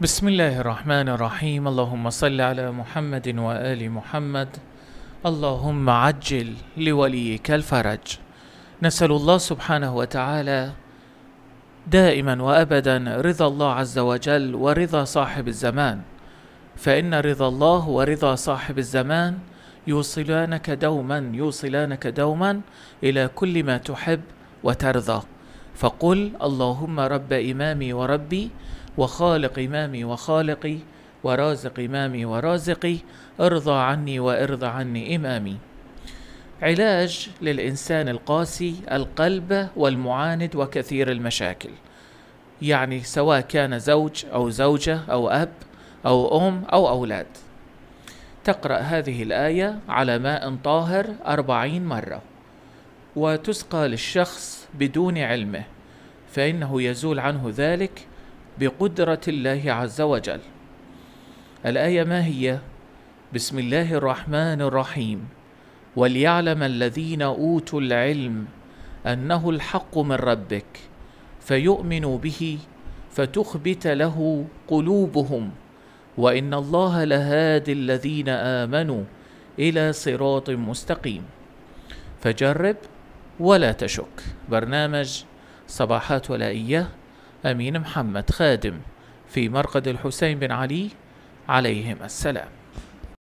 بسم الله الرحمن الرحيم اللهم صل على محمد وآل محمد اللهم عجل لوليك الفرج نسأل الله سبحانه وتعالى دائما وأبدا رضا الله عز وجل ورضا صاحب الزمان فإن رضا الله ورضا صاحب الزمان يوصلانك دوما يوصلانك دوما إلى كل ما تحب وترضى فقل اللهم رب إمامي وربي وخالق إمامي وخالقي ورازق إمامي ورازقي ارضى عني وارضى عني إمامي علاج للإنسان القاسي القلب والمعاند وكثير المشاكل يعني سواء كان زوج أو زوجة أو أب أو أم أو أولاد تقرأ هذه الآية على ماء طاهر أربعين مرة وتسقى للشخص بدون علمه فانه يزول عنه ذلك بقدره الله عز وجل الايه ما هي بسم الله الرحمن الرحيم وليعلم الذين اوتوا العلم انه الحق من ربك فيؤمنوا به فتخبت له قلوبهم وان الله لهادي الذين امنوا الى صراط مستقيم فجرب ولا تشك برنامج صباحات ولائية أمين محمد خادم في مرقد الحسين بن علي عليهم السلام